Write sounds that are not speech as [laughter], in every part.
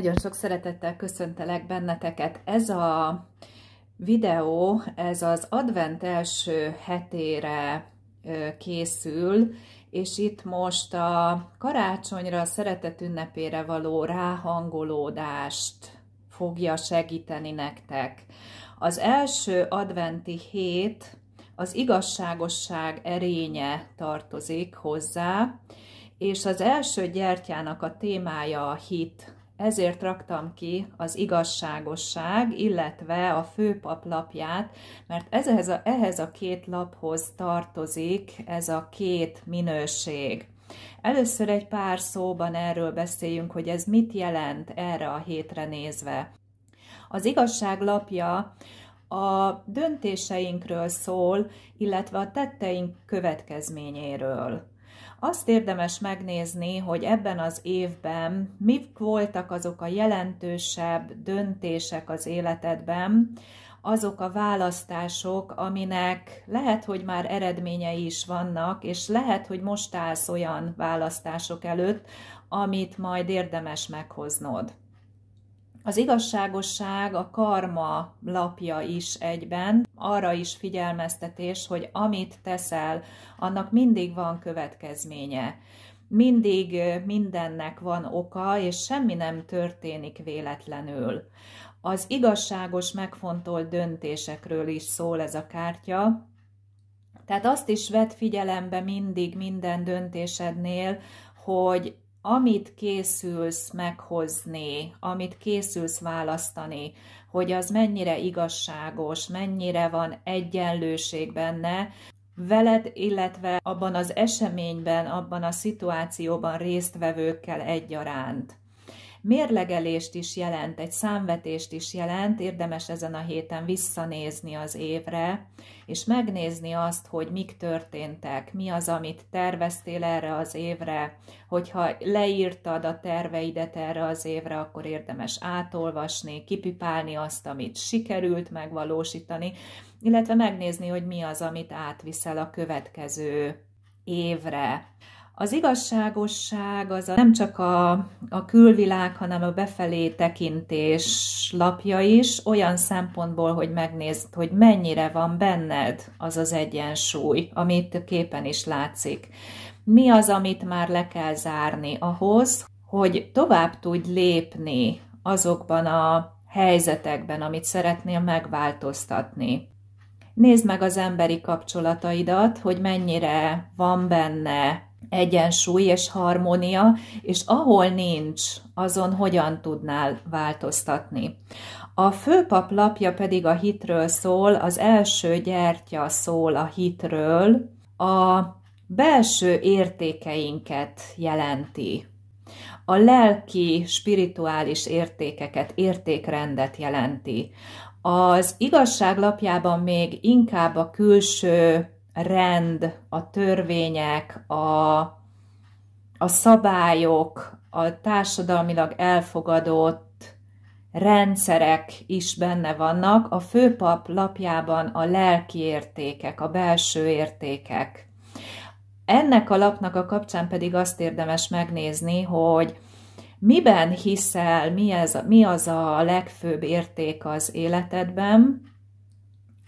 Nagyon sok szeretettel köszöntelek benneteket. Ez a videó, ez az advent első hetére készül, és itt most a karácsonyra, a szeretet ünnepére való ráhangolódást fogja segíteni nektek. Az első adventi hét az igazságosság erénye tartozik hozzá, és az első gyertyának a témája a hit ezért raktam ki az igazságosság, illetve a főpap lapját, mert ehhez a, ehhez a két laphoz tartozik ez a két minőség. Először egy pár szóban erről beszéljünk, hogy ez mit jelent erre a hétre nézve. Az igazság lapja a döntéseinkről szól, illetve a tetteink következményéről. Azt érdemes megnézni, hogy ebben az évben mik voltak azok a jelentősebb döntések az életedben, azok a választások, aminek lehet, hogy már eredményei is vannak, és lehet, hogy most állsz olyan választások előtt, amit majd érdemes meghoznod. Az igazságosság a karma lapja is egyben, arra is figyelmeztetés, hogy amit teszel, annak mindig van következménye. Mindig mindennek van oka, és semmi nem történik véletlenül. Az igazságos, megfontolt döntésekről is szól ez a kártya, tehát azt is vedd figyelembe mindig minden döntésednél, hogy amit készülsz meghozni, amit készülsz választani, hogy az mennyire igazságos, mennyire van egyenlőség benne, veled, illetve abban az eseményben, abban a szituációban résztvevőkkel egyaránt mérlegelést is jelent, egy számvetést is jelent, érdemes ezen a héten visszanézni az évre, és megnézni azt, hogy mik történtek, mi az, amit terveztél erre az évre, hogyha leírtad a terveidet erre az évre, akkor érdemes átolvasni, kipipálni azt, amit sikerült megvalósítani, illetve megnézni, hogy mi az, amit átviszel a következő évre. Az igazságosság az a, nem csak a, a külvilág, hanem a befelé tekintés lapja is, olyan szempontból, hogy megnézd, hogy mennyire van benned az az egyensúly, amit képen is látszik. Mi az, amit már le kell zárni ahhoz, hogy tovább tudj lépni azokban a helyzetekben, amit szeretnél megváltoztatni. Nézd meg az emberi kapcsolataidat, hogy mennyire van benne egyensúly és harmónia, és ahol nincs, azon hogyan tudnál változtatni. A főpap lapja pedig a hitről szól, az első gyertya szól a hitről, a belső értékeinket jelenti. A lelki, spirituális értékeket, értékrendet jelenti. Az igazság lapjában még inkább a külső rend, a törvények, a, a szabályok, a társadalmilag elfogadott rendszerek is benne vannak. A főpap lapjában a lelki értékek, a belső értékek. Ennek a lapnak a kapcsán pedig azt érdemes megnézni, hogy miben hiszel, mi, ez, mi az a legfőbb érték az életedben,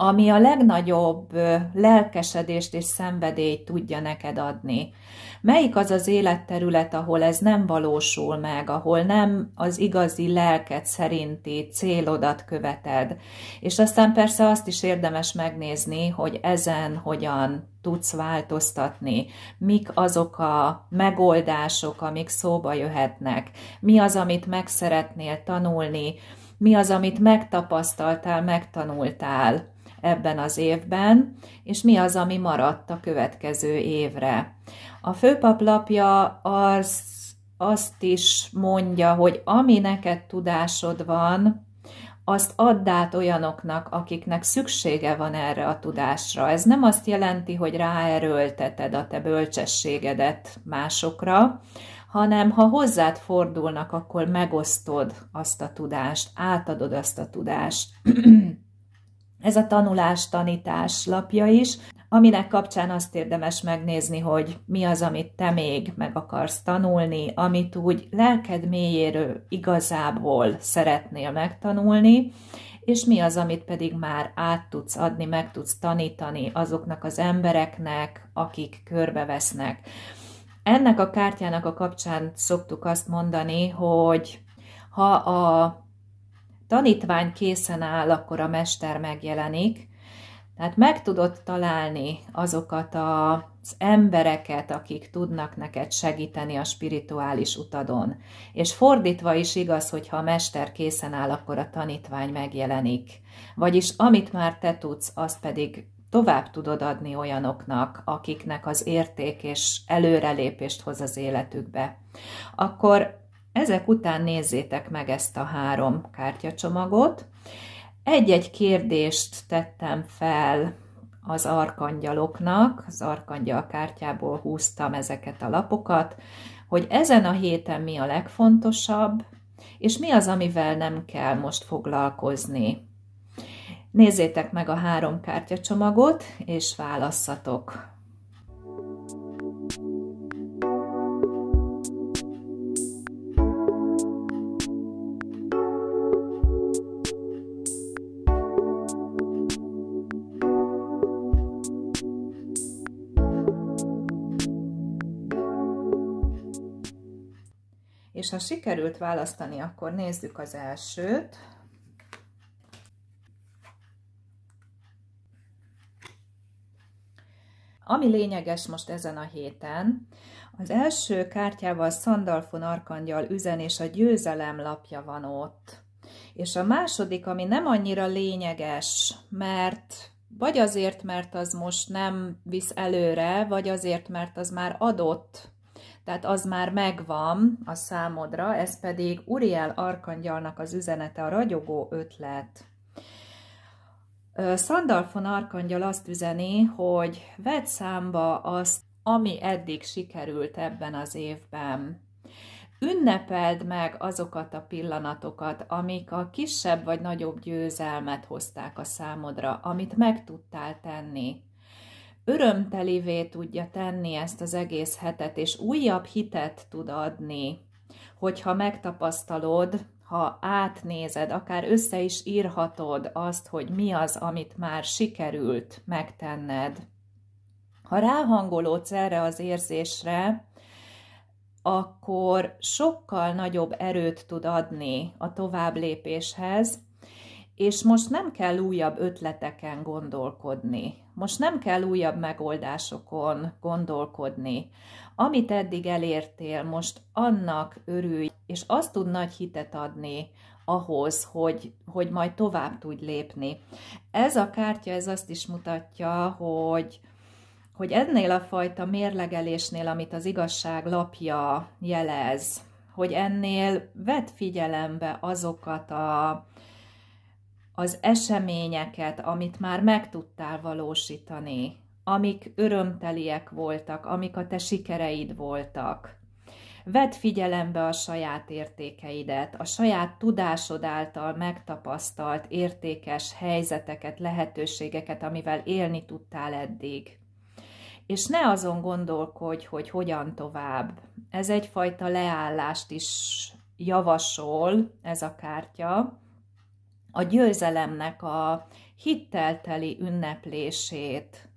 ami a legnagyobb lelkesedést és szenvedélyt tudja neked adni. Melyik az az életterület, ahol ez nem valósul meg, ahol nem az igazi lelked szerinti célodat követed. És aztán persze azt is érdemes megnézni, hogy ezen hogyan tudsz változtatni, mik azok a megoldások, amik szóba jöhetnek, mi az, amit meg szeretnél tanulni, mi az, amit megtapasztaltál, megtanultál ebben az évben, és mi az, ami maradt a következő évre. A főpaplapja az, azt is mondja, hogy ami neked tudásod van, azt add át olyanoknak, akiknek szüksége van erre a tudásra. Ez nem azt jelenti, hogy ráerőlteted a te bölcsességedet másokra, hanem ha hozzád fordulnak, akkor megosztod azt a tudást, átadod azt a tudást. [clears throat] Ez a tanulás-tanítás lapja is, aminek kapcsán azt érdemes megnézni, hogy mi az, amit te még meg akarsz tanulni, amit úgy lelked mélyéről igazából szeretnél megtanulni, és mi az, amit pedig már át tudsz adni, meg tudsz tanítani azoknak az embereknek, akik körbevesznek. Ennek a kártyának a kapcsán szoktuk azt mondani, hogy ha a tanítvány készen áll, akkor a mester megjelenik. Tehát meg tudod találni azokat az embereket, akik tudnak neked segíteni a spirituális utadon. És fordítva is igaz, hogy ha a mester készen áll, akkor a tanítvány megjelenik. Vagyis amit már te tudsz, azt pedig tovább tudod adni olyanoknak, akiknek az érték és előrelépést hoz az életükbe. Akkor ezek után nézzétek meg ezt a három kártyacsomagot. Egy-egy kérdést tettem fel az arkangyaloknak, az arkangyal kártyából húztam ezeket a lapokat, hogy ezen a héten mi a legfontosabb, és mi az, amivel nem kell most foglalkozni. Nézzétek meg a három kártyacsomagot, és válasszatok És ha sikerült választani, akkor nézzük az elsőt. Ami lényeges most ezen a héten, az első kártyával Szandalfon Arkangyal üzen és a győzelem lapja van ott. És a második, ami nem annyira lényeges, mert vagy azért, mert az most nem visz előre, vagy azért, mert az már adott tehát az már megvan a számodra, ez pedig Uriel Arkangyalnak az üzenete, a ragyogó ötlet. Szandalfon Arkangyal azt üzeni, hogy vedd számba azt, ami eddig sikerült ebben az évben. Ünnepeld meg azokat a pillanatokat, amik a kisebb vagy nagyobb győzelmet hozták a számodra, amit meg tudtál tenni örömtelivé tudja tenni ezt az egész hetet, és újabb hitet tud adni, hogyha megtapasztalod, ha átnézed, akár össze is írhatod azt, hogy mi az, amit már sikerült megtenned. Ha ráhangolódsz erre az érzésre, akkor sokkal nagyobb erőt tud adni a továbblépéshez, és most nem kell újabb ötleteken gondolkodni, most nem kell újabb megoldásokon gondolkodni. Amit eddig elértél, most annak örülj, és azt tud nagy hitet adni ahhoz, hogy, hogy majd tovább tudj lépni. Ez a kártya, ez azt is mutatja, hogy, hogy ennél a fajta mérlegelésnél, amit az igazság lapja jelez, hogy ennél vedd figyelembe azokat a, az eseményeket, amit már meg tudtál valósítani, amik örömteliek voltak, amik a te sikereid voltak. Vedd figyelembe a saját értékeidet, a saját tudásod által megtapasztalt értékes helyzeteket, lehetőségeket, amivel élni tudtál eddig. És ne azon gondolkodj, hogy hogyan tovább. Ez egyfajta leállást is javasol, ez a kártya, a győzelemnek a hittelteli ünneplését.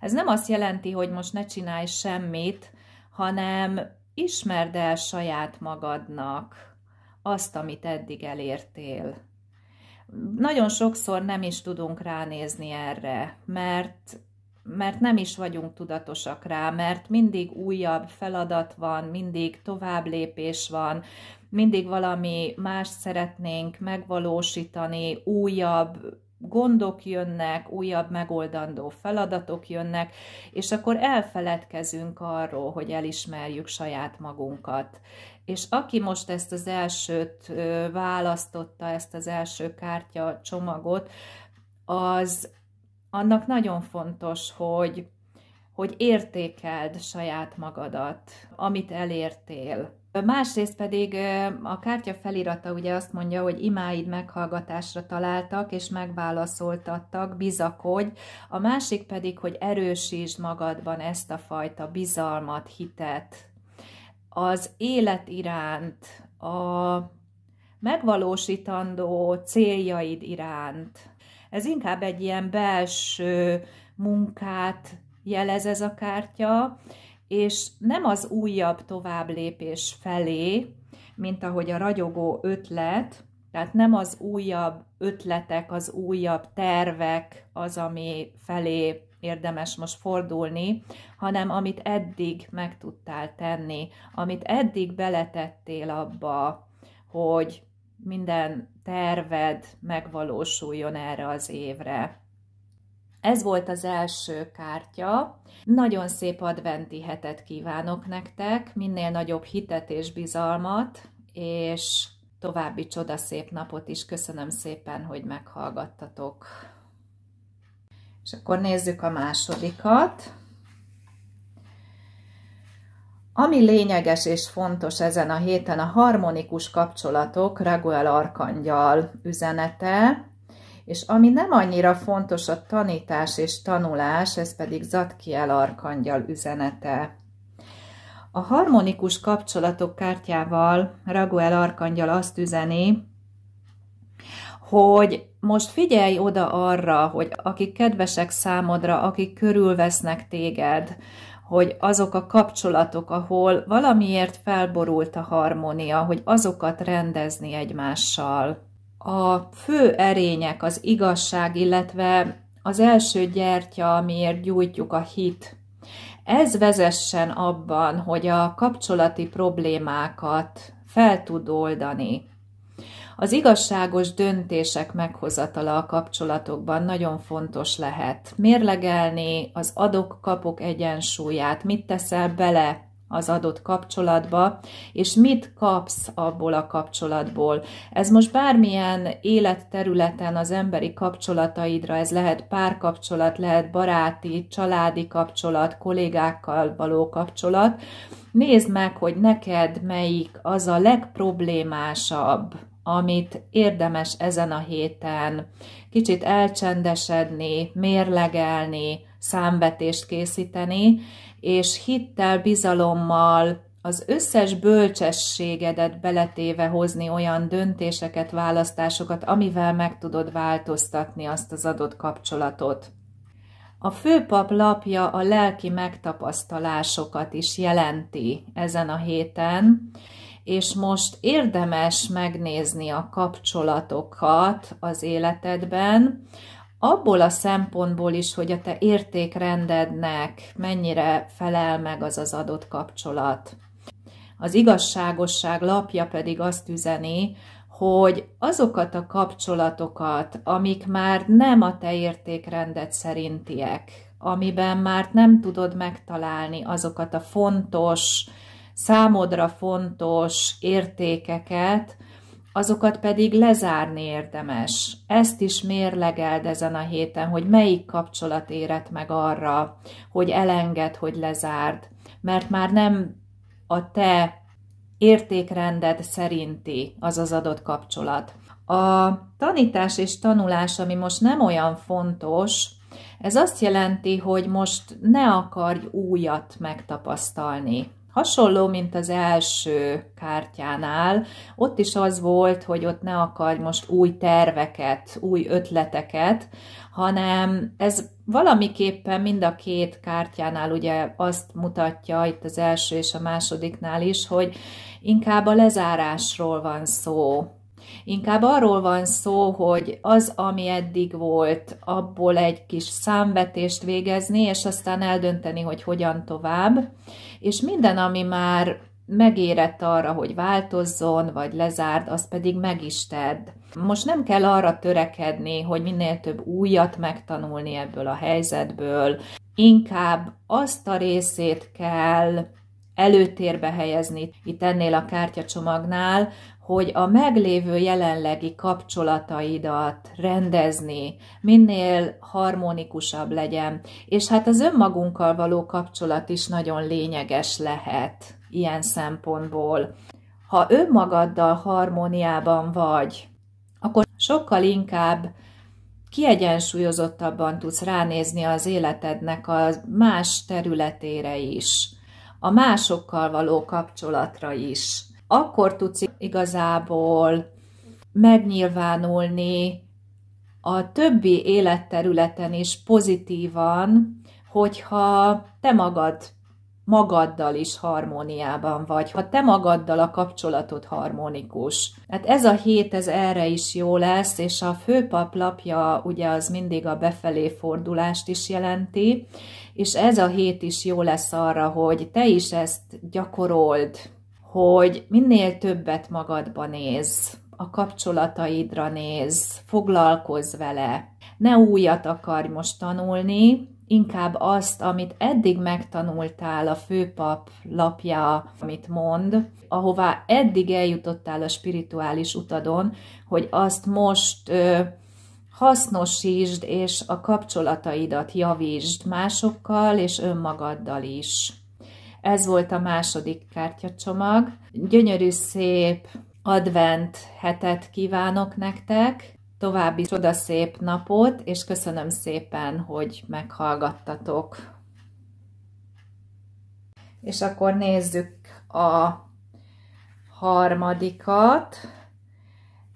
Ez nem azt jelenti, hogy most ne csinálj semmit, hanem ismerd el saját magadnak azt, amit eddig elértél. Nagyon sokszor nem is tudunk ránézni erre, mert mert nem is vagyunk tudatosak rá, mert mindig újabb feladat van, mindig tovább lépés van, mindig valami más szeretnénk megvalósítani, újabb gondok jönnek, újabb megoldandó feladatok jönnek, és akkor elfeledkezünk arról, hogy elismerjük saját magunkat. És aki most ezt az elsőt választotta, ezt az első kártya csomagot, az annak nagyon fontos, hogy, hogy értékeld saját magadat, amit elértél. Másrészt pedig a kártya felirata ugye azt mondja, hogy imáid meghallgatásra találtak és megválaszoltattak, bizakodj, a másik pedig, hogy erősítsd magadban ezt a fajta bizalmat, hitet. Az élet iránt, a megvalósítandó céljaid iránt, ez inkább egy ilyen belső munkát jelez ez a kártya, és nem az újabb tovább lépés felé, mint ahogy a ragyogó ötlet, tehát nem az újabb ötletek, az újabb tervek az, ami felé érdemes most fordulni, hanem amit eddig meg tudtál tenni, amit eddig beletettél abba, hogy minden terved megvalósuljon erre az évre. Ez volt az első kártya. Nagyon szép adventi hetet kívánok nektek, minél nagyobb hitet és bizalmat, és további csodaszép napot is. Köszönöm szépen, hogy meghallgattatok. És akkor nézzük a másodikat. Ami lényeges és fontos ezen a héten a harmonikus kapcsolatok Raguel Arkangyal üzenete, és ami nem annyira fontos a tanítás és tanulás, ez pedig Zatkiel Arkangyal üzenete. A harmonikus kapcsolatok kártyával Raguel Arkangyal azt üzeni, hogy most figyelj oda arra, hogy akik kedvesek számodra, akik körülvesznek téged, hogy azok a kapcsolatok, ahol valamiért felborult a harmónia, hogy azokat rendezni egymással. A fő erények az igazság, illetve az első gyertya, amiért gyújtjuk a hit. Ez vezessen abban, hogy a kapcsolati problémákat fel tud oldani, az igazságos döntések meghozatala a kapcsolatokban nagyon fontos lehet. Mérlegelni az adok-kapok egyensúlyát, mit teszel bele az adott kapcsolatba, és mit kapsz abból a kapcsolatból. Ez most bármilyen életterületen az emberi kapcsolataidra, ez lehet párkapcsolat, lehet baráti, családi kapcsolat, kollégákkal való kapcsolat. Nézd meg, hogy neked melyik az a legproblémásabb amit érdemes ezen a héten kicsit elcsendesedni, mérlegelni, számvetést készíteni, és hittel, bizalommal az összes bölcsességedet beletéve hozni olyan döntéseket, választásokat, amivel meg tudod változtatni azt az adott kapcsolatot. A főpap lapja a lelki megtapasztalásokat is jelenti ezen a héten, és most érdemes megnézni a kapcsolatokat az életedben, abból a szempontból is, hogy a te értékrendednek mennyire felel meg az az adott kapcsolat. Az igazságosság lapja pedig azt üzeni, hogy azokat a kapcsolatokat, amik már nem a te értékrended szerintiek, amiben már nem tudod megtalálni azokat a fontos, számodra fontos értékeket, azokat pedig lezárni érdemes. Ezt is mérlegeld ezen a héten, hogy melyik kapcsolat érett meg arra, hogy elenged, hogy lezárd, mert már nem a te értékrended szerinti az az adott kapcsolat. A tanítás és tanulás, ami most nem olyan fontos, ez azt jelenti, hogy most ne akarj újat megtapasztalni Hasonló, mint az első kártyánál, ott is az volt, hogy ott ne akarj most új terveket, új ötleteket, hanem ez valamiképpen mind a két kártyánál ugye azt mutatja, itt az első és a másodiknál is, hogy inkább a lezárásról van szó, Inkább arról van szó, hogy az, ami eddig volt, abból egy kis számvetést végezni, és aztán eldönteni, hogy hogyan tovább és minden, ami már megérett arra, hogy változzon, vagy lezárd, azt pedig meg is tedd. Most nem kell arra törekedni, hogy minél több újat megtanulni ebből a helyzetből, inkább azt a részét kell előtérbe helyezni itt ennél a kártyacsomagnál, hogy a meglévő jelenlegi kapcsolataidat rendezni, minél harmonikusabb legyen. És hát az önmagunkkal való kapcsolat is nagyon lényeges lehet ilyen szempontból. Ha önmagaddal harmóniában vagy, akkor sokkal inkább kiegyensúlyozottabban tudsz ránézni az életednek a más területére is, a másokkal való kapcsolatra is akkor tudsz igazából megnyilvánulni a többi életterületen is pozitívan, hogyha te magad magaddal is harmóniában vagy, ha te magaddal a kapcsolatod harmonikus. Hát ez a hét, ez erre is jó lesz, és a főpap lapja ugye az mindig a befelé fordulást is jelenti, és ez a hét is jó lesz arra, hogy te is ezt gyakorold, hogy minél többet magadba néz, a kapcsolataidra néz, foglalkozz vele. Ne újat akarj most tanulni, inkább azt, amit eddig megtanultál, a főpap lapja, amit mond, ahová eddig eljutottál a spirituális utadon, hogy azt most ö, hasznosítsd, és a kapcsolataidat javítsd másokkal és önmagaddal is. Ez volt a második kártyacsomag. Gyönyörű szép advent hetet kívánok nektek, további csodaszép napot, és köszönöm szépen, hogy meghallgattatok. És akkor nézzük a harmadikat.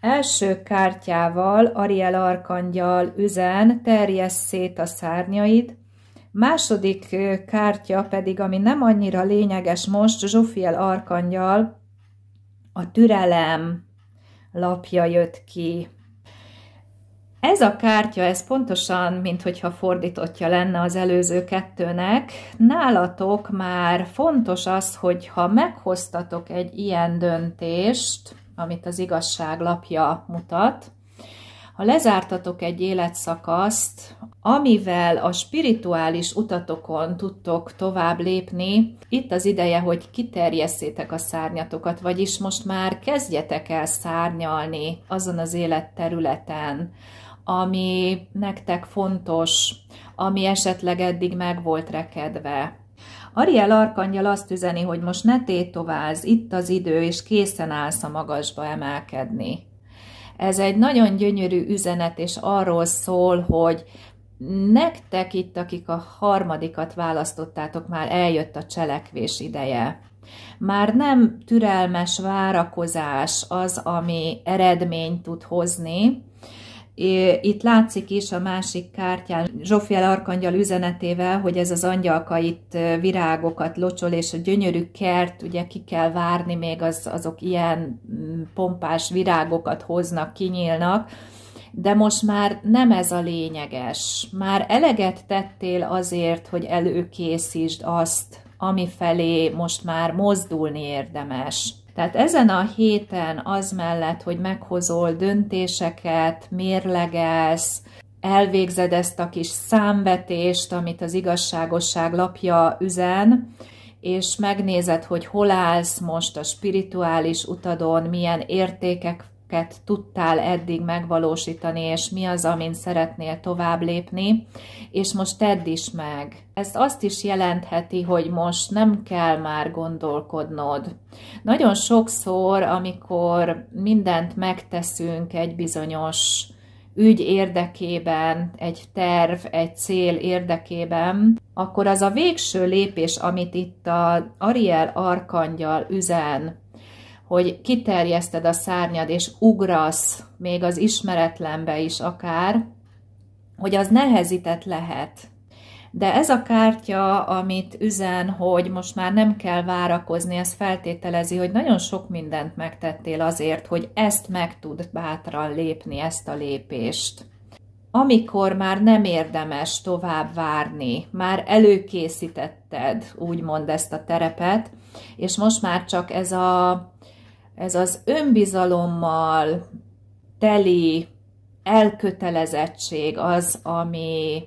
Első kártyával Ariel Arkangyal üzen, terjesz szét a szárnyaid, Második kártya pedig, ami nem annyira lényeges most, Zsófiel Arkangyal, a türelem lapja jött ki. Ez a kártya, ez pontosan, mint hogyha fordítottja lenne az előző kettőnek, nálatok már fontos az, hogy ha meghoztatok egy ilyen döntést, amit az igazság lapja mutat, ha lezártatok egy életszakaszt, amivel a spirituális utatokon tudtok tovább lépni, itt az ideje, hogy kiterjesszétek a szárnyatokat, vagyis most már kezdjetek el szárnyalni azon az életterületen, ami nektek fontos, ami esetleg eddig meg volt rekedve. Ariel Arkangyal azt üzeni, hogy most ne tétovázz, itt az idő, és készen állsz a magasba emelkedni. Ez egy nagyon gyönyörű üzenet, és arról szól, hogy nektek itt, akik a harmadikat választottátok, már eljött a cselekvés ideje. Már nem türelmes várakozás az, ami eredményt tud hozni, itt látszik is a másik kártyán Zsófiel Arkangyal üzenetével, hogy ez az angyalka itt virágokat locsol, és a gyönyörű kert, ugye ki kell várni, még az, azok ilyen mm, pompás virágokat hoznak, kinyílnak, de most már nem ez a lényeges. Már eleget tettél azért, hogy előkészítsd azt, ami felé most már mozdulni érdemes. Tehát ezen a héten az mellett, hogy meghozol döntéseket, mérlegelsz, elvégzed ezt a kis számvetést, amit az igazságosság lapja üzen, és megnézed, hogy hol állsz most a spirituális utadon, milyen értékek amiket tudtál eddig megvalósítani, és mi az, amin szeretnél tovább lépni, és most tedd is meg. Ez azt is jelentheti, hogy most nem kell már gondolkodnod. Nagyon sokszor, amikor mindent megteszünk egy bizonyos ügy érdekében, egy terv, egy cél érdekében, akkor az a végső lépés, amit itt a Ariel Arkangyal üzen, hogy kiterjeszted a szárnyad, és ugrasz még az ismeretlenbe is akár, hogy az nehezített lehet. De ez a kártya, amit üzen, hogy most már nem kell várakozni, ez feltételezi, hogy nagyon sok mindent megtettél azért, hogy ezt meg tud bátran lépni, ezt a lépést. Amikor már nem érdemes tovább várni, már előkészítetted, úgymond ezt a terepet, és most már csak ez a ez az önbizalommal teli elkötelezettség az, ami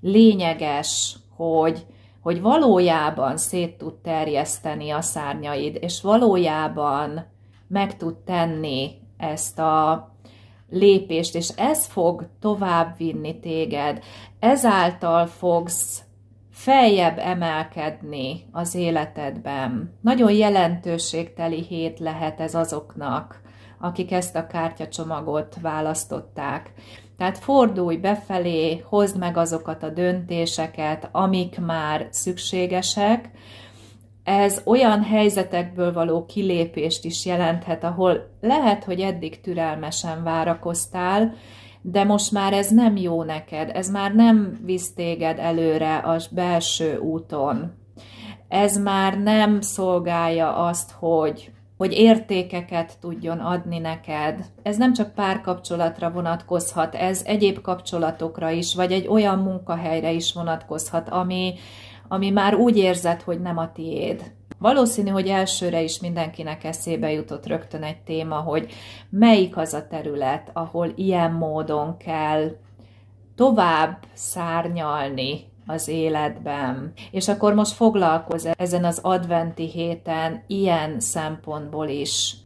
lényeges, hogy, hogy valójában szét tud terjeszteni a szárnyaid, és valójában meg tud tenni ezt a lépést, és ez fog továbbvinni téged. Ezáltal fogsz feljebb emelkedni az életedben. Nagyon jelentőségteli hét lehet ez azoknak, akik ezt a kártyacsomagot választották. Tehát fordulj befelé, hozd meg azokat a döntéseket, amik már szükségesek. Ez olyan helyzetekből való kilépést is jelenthet, ahol lehet, hogy eddig türelmesen várakoztál, de most már ez nem jó neked, ez már nem visz téged előre a belső úton. Ez már nem szolgálja azt, hogy hogy értékeket tudjon adni neked. Ez nem csak párkapcsolatra vonatkozhat, ez egyéb kapcsolatokra is, vagy egy olyan munkahelyre is vonatkozhat, ami, ami már úgy érzed, hogy nem a tiéd. Valószínű, hogy elsőre is mindenkinek eszébe jutott rögtön egy téma, hogy melyik az a terület, ahol ilyen módon kell tovább szárnyalni az életben. És akkor most foglalkoz ezen az adventi héten ilyen szempontból is.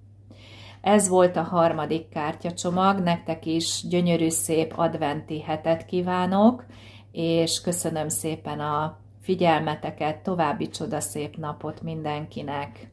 Ez volt a harmadik kártyacsomag, nektek is gyönyörű, szép adventi hetet kívánok, és köszönöm szépen a figyelmeteket, további csodaszép napot mindenkinek!